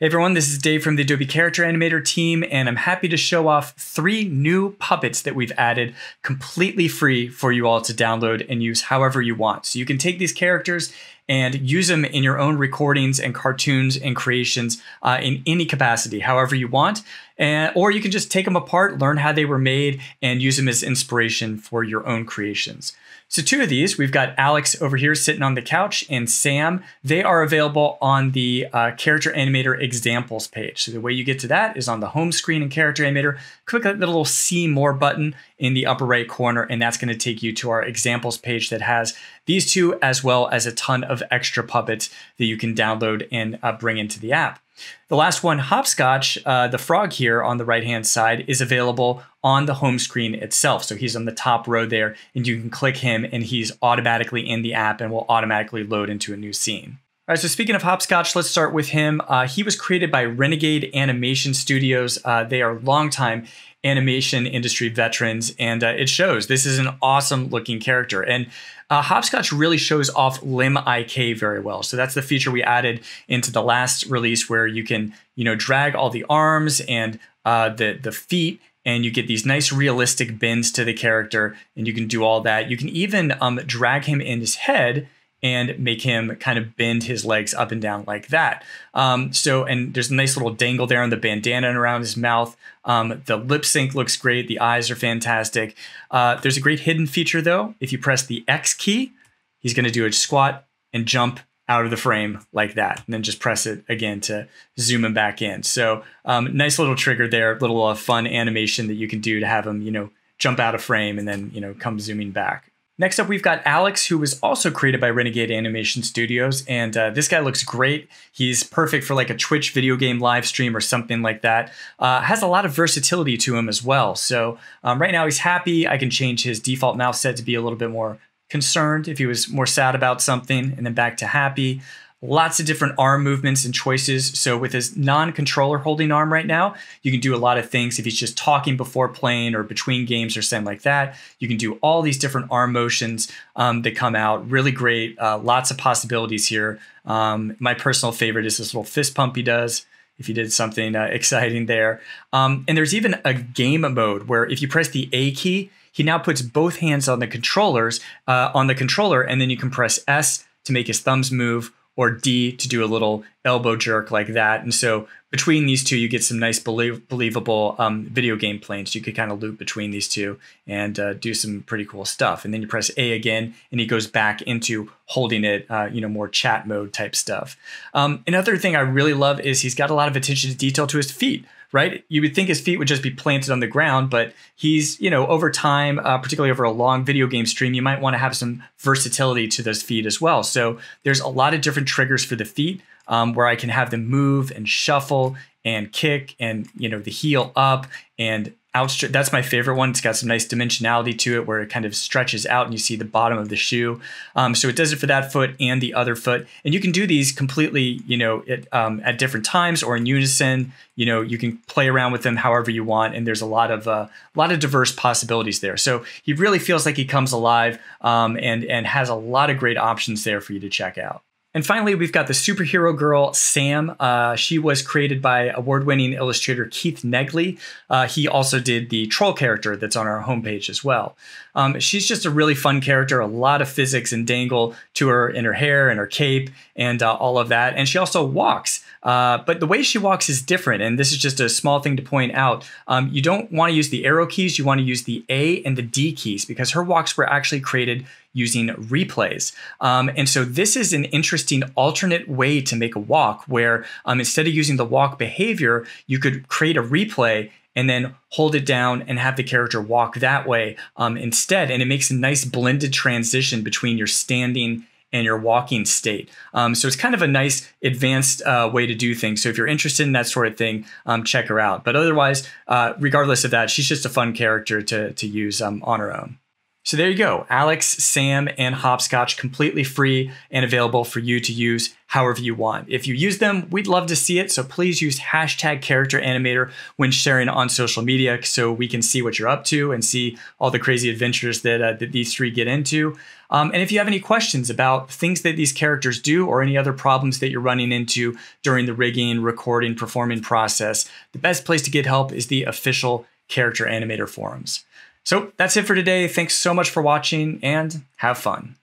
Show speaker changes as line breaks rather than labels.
Hey everyone, this is Dave from the Adobe Character Animator team, and I'm happy to show off three new puppets that we've added completely free for you all to download and use however you want. So you can take these characters and use them in your own recordings and cartoons and creations uh, in any capacity, however you want. And, or you can just take them apart, learn how they were made, and use them as inspiration for your own creations. So, two of these, we've got Alex over here sitting on the couch and Sam. They are available on the uh, Character Animator examples page. So, the way you get to that is on the home screen in Character Animator, click that little See More button in the upper right corner, and that's going to take you to our examples page that has these two as well as a ton of of extra puppets that you can download and uh, bring into the app. The last one, Hopscotch, uh, the frog here on the right hand side, is available on the home screen itself. So he's on the top row there, and you can click him, and he's automatically in the app and will automatically load into a new scene. All right, so speaking of Hopscotch, let's start with him. Uh, he was created by Renegade Animation Studios. Uh, they are longtime animation industry veterans, and uh, it shows. This is an awesome looking character. And uh, Hopscotch really shows off Lim IK very well. So that's the feature we added into the last release where you can, you know, drag all the arms and uh, the, the feet and you get these nice realistic bends to the character and you can do all that. You can even um, drag him in his head and make him kind of bend his legs up and down like that. Um, so, and there's a nice little dangle there on the bandana around his mouth. Um, the lip sync looks great. The eyes are fantastic. Uh, there's a great hidden feature though. If you press the X key, he's going to do a squat and jump out of the frame like that, and then just press it again to zoom him back in. So um, nice little trigger there, little uh, fun animation that you can do to have him, you know, jump out of frame and then, you know, come zooming back. Next up, we've got Alex, who was also created by Renegade Animation Studios. And uh, this guy looks great. He's perfect for like a Twitch video game live stream or something like that. Uh, has a lot of versatility to him as well. So um, right now he's happy. I can change his default mouse set to be a little bit more concerned if he was more sad about something and then back to happy lots of different arm movements and choices. So with his non-controller holding arm right now, you can do a lot of things. If he's just talking before playing or between games or something like that, you can do all these different arm motions um, that come out. Really great, uh, lots of possibilities here. Um, my personal favorite is this little fist pump he does if you did something uh, exciting there. Um, and there's even a game mode where if you press the A key, he now puts both hands on the controllers uh, on the controller, and then you can press S to make his thumbs move or D to do a little elbow jerk like that. And so between these two, you get some nice believable um, video game planes. You could kind of loop between these two and uh, do some pretty cool stuff. And then you press A again, and he goes back into holding it, uh, you know, more chat mode type stuff. Um, another thing I really love is he's got a lot of attention to detail to his feet right? You would think his feet would just be planted on the ground, but he's, you know, over time, uh, particularly over a long video game stream, you might want to have some versatility to those feet as well. So there's a lot of different triggers for the feet um, where I can have them move and shuffle and kick and, you know, the heel up and that's my favorite one. It's got some nice dimensionality to it where it kind of stretches out and you see the bottom of the shoe. Um, so it does it for that foot and the other foot. And you can do these completely, you know, it, um, at different times or in unison. You know, you can play around with them however you want. And there's a lot of uh, a lot of diverse possibilities there. So he really feels like he comes alive um, and and has a lot of great options there for you to check out. And finally, we've got the superhero girl, Sam. Uh, she was created by award winning illustrator Keith Negley. Uh, he also did the troll character that's on our homepage as well. Um, she's just a really fun character, a lot of physics and dangle to her in her hair and her cape and uh, all of that. And she also walks. Uh, but the way she walks is different. And this is just a small thing to point out. Um, you don't want to use the arrow keys, you want to use the A and the D keys because her walks were actually created using replays. Um, and so this is an interesting alternate way to make a walk where um, instead of using the walk behavior, you could create a replay and then hold it down and have the character walk that way um, instead. And it makes a nice blended transition between your standing and your walking state. Um, so it's kind of a nice advanced uh, way to do things. So if you're interested in that sort of thing, um, check her out. But otherwise, uh, regardless of that, she's just a fun character to, to use um, on her own. So there you go. Alex, Sam, and Hopscotch completely free and available for you to use however you want. If you use them, we'd love to see it. So please use hashtag character animator when sharing on social media so we can see what you're up to and see all the crazy adventures that, uh, that these three get into. Um, and if you have any questions about things that these characters do or any other problems that you're running into during the rigging, recording, performing process, the best place to get help is the official character animator forums. So that's it for today. Thanks so much for watching and have fun.